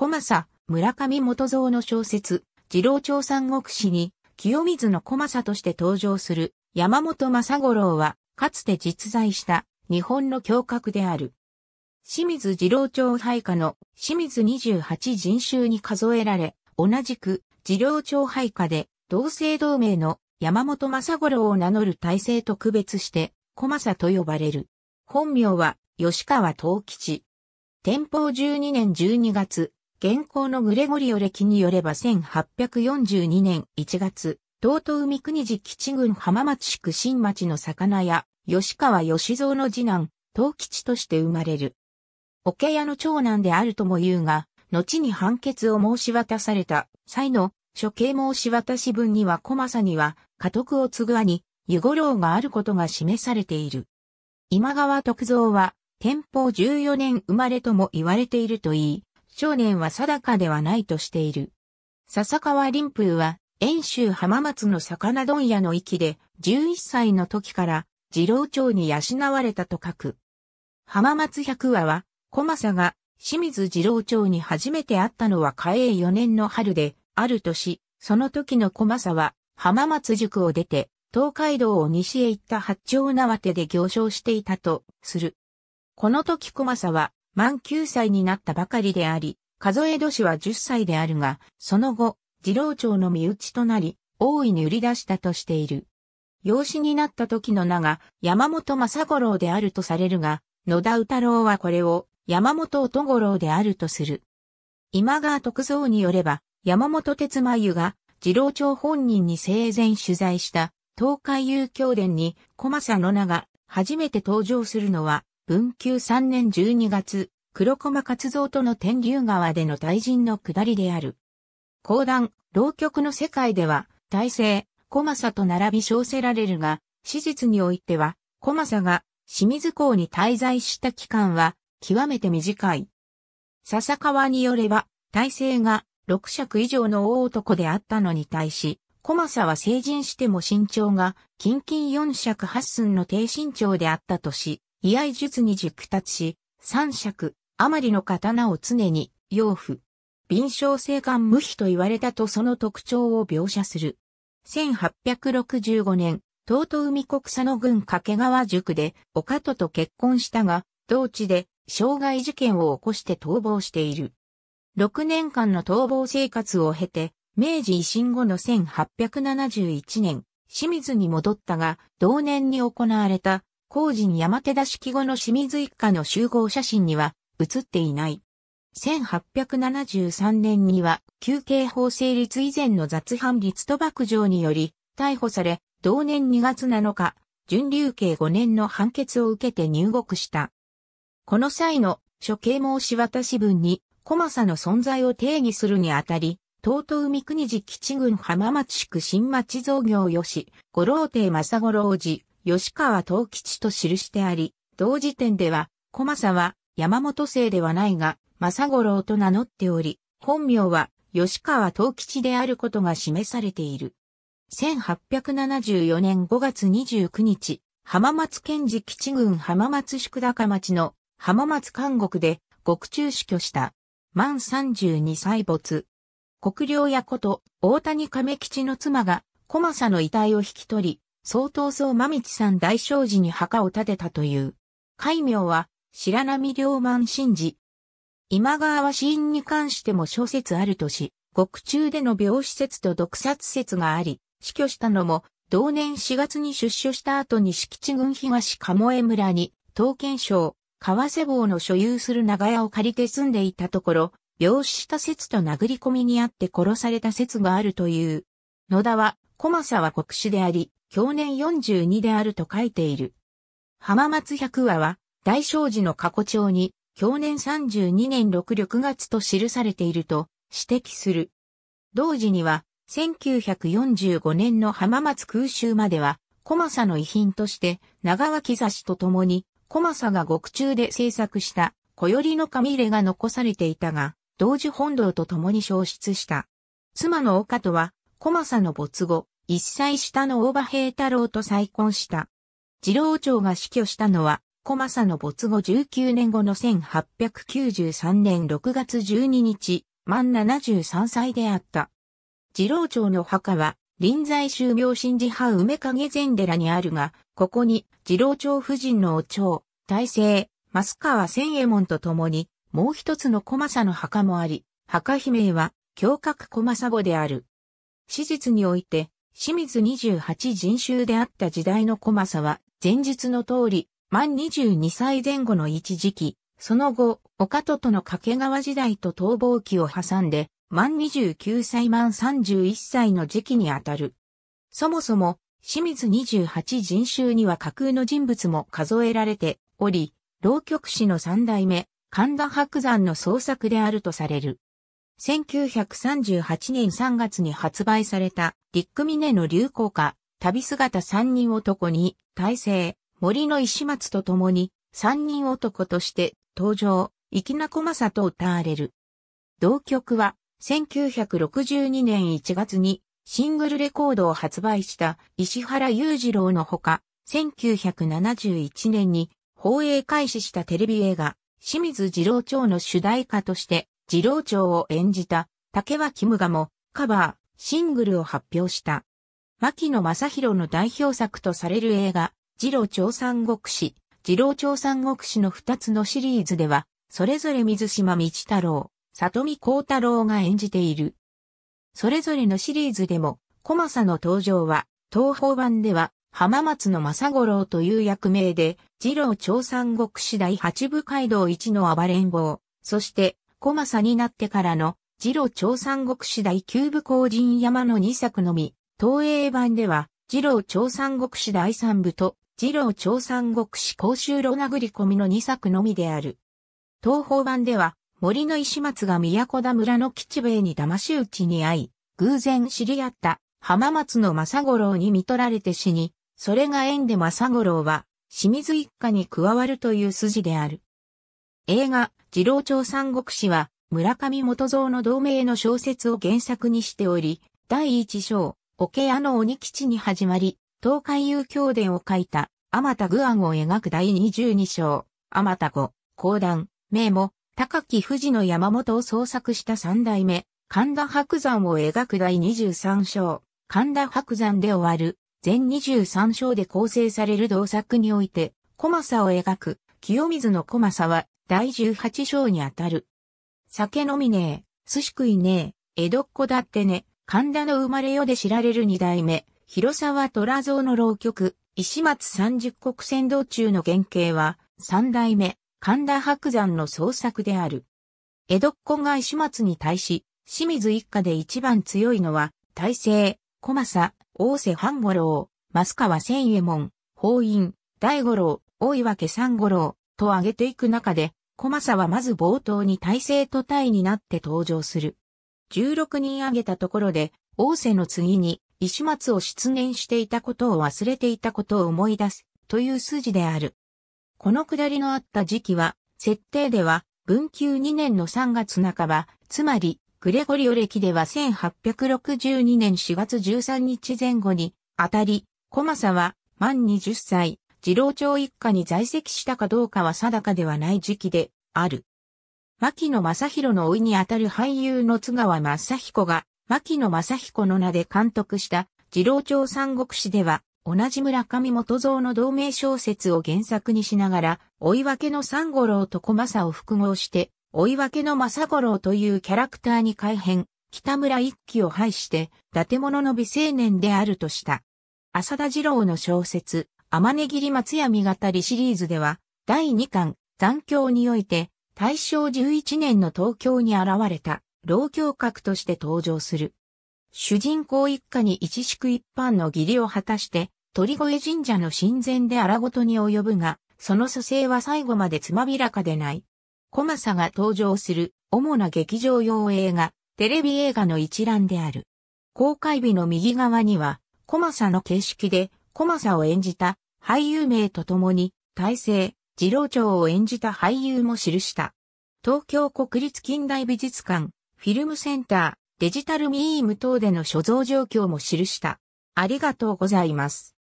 小政、村上元蔵の小説、二郎長三国志に、清水の小政として登場する山本正五郎は、かつて実在した日本の教閣である。清水二郎長配下の清水二十八人衆に数えられ、同じく二郎長配下で同姓同名の山本正五郎を名乗る体制と区別して、小政と呼ばれる。本名は吉川東吉。天保十二年十二月、現行のグレゴリオ歴によれば1842年1月、東東海国寺基地郡浜松宿新町の魚屋、吉川吉蔵の次男、東吉として生まれる。桶屋の長男であるとも言うが、後に判決を申し渡された際の処刑申し渡し文には小政には家督を継ぐ兄、湯五郎があることが示されている。今川徳蔵は天保14年生まれとも言われているといい、少年は定かではないとしている。笹川林風は、遠州浜松の魚問屋の域で、11歳の時から、次郎町に養われたと書く。浜松百話は、小政が、清水次郎町に初めて会ったのは嘉永4年の春で、ある年、その時の小政は、浜松塾を出て、東海道を西へ行った八丁縄手で行商していたと、する。この時小政は、満9歳になったばかりであり、数え年は10歳であるが、その後、次郎長の身内となり、大いに売り出したとしている。養子になった時の名が山本正五郎であるとされるが、野田宇太郎はこれを山本乙五郎であるとする。今川徳蔵によれば、山本哲眉が次郎長本人に生前取材した東海遊教伝に小政の名が初めて登場するのは文久3年12月、黒駒活動との天竜川での大臣の下りである。講談、浪曲の世界では、大勢、小政と並び称せられるが、史実においては、小政が清水港に滞在した期間は、極めて短い。笹川によれば、大勢が6尺以上の大男であったのに対し、小政は成人しても身長が、近々4尺8寸の低身長であったとし、居合術に熟達し、三尺、余りの刀を常に、養父。敏昇性感無比と言われたとその特徴を描写する。1865年、東都海国佐野郡掛川塾で、岡戸と結婚したが、同地で、傷害事件を起こして逃亡している。6年間の逃亡生活を経て、明治維新後の1871年、清水に戻ったが、同年に行われた工人山手田式後の清水一家の集合写真には写っていない。1873年には、休憩法成立以前の雑犯率賭博場により、逮捕され、同年2月7日、準流刑5年の判決を受けて入国した。この際の処刑申し渡し文に、小政の存在を定義するにあたり、東東海国寺基地郡浜松宿新町造業吉、五郎亭正五郎寺、吉川東吉と記してあり、同時点では、小政は山本姓ではないが、正五郎と名乗っており、本名は吉川東吉であることが示されている。1874年5月29日、浜松県寺吉郡浜松宿高町の浜松監獄で獄中死去した。満32歳没。国領屋こと大谷亀吉の妻が小政の遺体を引き取り、総統宗馬道さん大正寺に墓を建てたという。戒名は、白波良満神寺。今川は死因に関しても諸説あるとし、獄中での病死説と毒殺説があり、死去したのも、同年4月に出所した後に敷地郡東鴨江村に、刀剣省、川瀬坊の所有する長屋を借りて住んでいたところ、病死した説と殴り込みにあって殺された説があるという。野田は、小政は国士であり、去年42であると書いている。浜松百話は、大正寺の過去帳に、去年32年6月と記されていると指摘する。同時には、1945年の浜松空襲までは、コマサの遺品として、長脇差しと共に、コマサが獄中で制作した、小よりの紙入れが残されていたが、同時本堂と共に消失した。妻の岡とは、コマサの没後、一歳下の大場平太郎と再婚した。次郎長が死去したのは、小政の没後19年後の1893年6月12日、満73歳であった。次郎長の墓は、臨済宗明神寺派梅影禅寺にあるが、ここに、次郎長夫人のお長、大政、増川千右衛門と共に、もう一つの小政の墓もあり、墓碑名は、胸郭小政墓である。史実において、清水28人衆であった時代の小政は、前日の通り、満22歳前後の一時期、その後、岡戸との掛川時代と逃亡期を挟んで、満29歳満31歳の時期にあたる。そもそも、清水28人衆には架空の人物も数えられており、浪曲師の三代目、神田白山の創作であるとされる。1938年3月に発売された、リックミネの流行歌、旅姿三人男に、大成、森の石松と共に、三人男として登場、粋な小政と歌われる。同曲は、1962年1月に、シングルレコードを発売した石原裕次郎のほか、1971年に放映開始したテレビ映画、清水二郎町の主題歌として次郎長を演じた竹脇無我もカバー、シングルを発表した。牧野正宏の代表作とされる映画、次郎長三国志、次郎長三国志の二つのシリーズでは、それぞれ水島道太郎、里見光太郎が演じている。それぞれのシリーズでも、小政の登場は、東方版では、浜松の正五郎という役名で、次郎長三国志第八部街道一の暴れん坊、そして、小政になってからの、次郎長三国志第九部公人山の2作のみ、東映版では、次郎長三国志第三部と、次郎長三国志公衆路殴り込みの2作のみである。東方版では、森の石松が都田村の吉兵衛に騙し討ちに遭い、偶然知り合った浜松の正五郎に見取られて死に、それが縁で正五郎は清水一家に加わるという筋である。映画、次郎町三国志は、村上元蔵の同名の小説を原作にしており、第一章、桶屋の鬼吉に始まり、東海遊教伝を書いた、天田具案を描く第二十二章、天田子、講談、名も、高木富士の山本を創作した三代目、神田白山を描く第二十三章、神田白山で終わる、全二十三章で構成される同作において、小政を描く、清水の小政は、第十八章にあたる。酒飲みねえ、寿司食いねえ、江戸っ子だってね、神田の生まれよで知られる二代目、広沢虎蔵の浪曲、石松三十国船道中の原型は、三代目、神田白山の創作である。江戸っ子が石松に対し、清水一家で一番強いのは、大勢、小政、大瀬半五郎、増川千右衛門、法院、大五郎、大岩家三五郎、と挙げていく中で、コマサはまず冒頭に体制と体になって登場する。16人挙げたところで、王政の次に石松を出現していたことを忘れていたことを思い出すという筋である。この下りのあった時期は、設定では、文久2年の3月半ば、つまり、グレゴリオ歴では1862年4月13日前後に、あたり、コマサは、満20歳、次郎長一家に在籍したかどうかは定かではない時期である。牧野正宏の老いにあたる俳優の津川正彦が、牧野正彦の名で監督した次郎長三国志では、同じ村上元蔵の同名小説を原作にしながら、追い分けの三五郎と小政を複合して、追い分けの正五郎というキャラクターに改変、北村一騎を配して、伊達者の美青年であるとした。浅田次郎の小説、天根切松山語りシリーズでは、第2巻、残響において、大正11年の東京に現れた、老教閣として登場する。主人公一家に一宿一般の義理を果たして、鳥越神社の神前で荒事に及ぶが、その蘇生は最後までつまびらかでない。コマサが登場する主な劇場用映画、テレビ映画の一覧である。公開日の右側には、コマサの形式でコマサを演じた俳優名とともに、大成、次郎長を演じた俳優も記した。東京国立近代美術館、フィルムセンター、デジタルミーム等での所蔵状況も記した。ありがとうございます。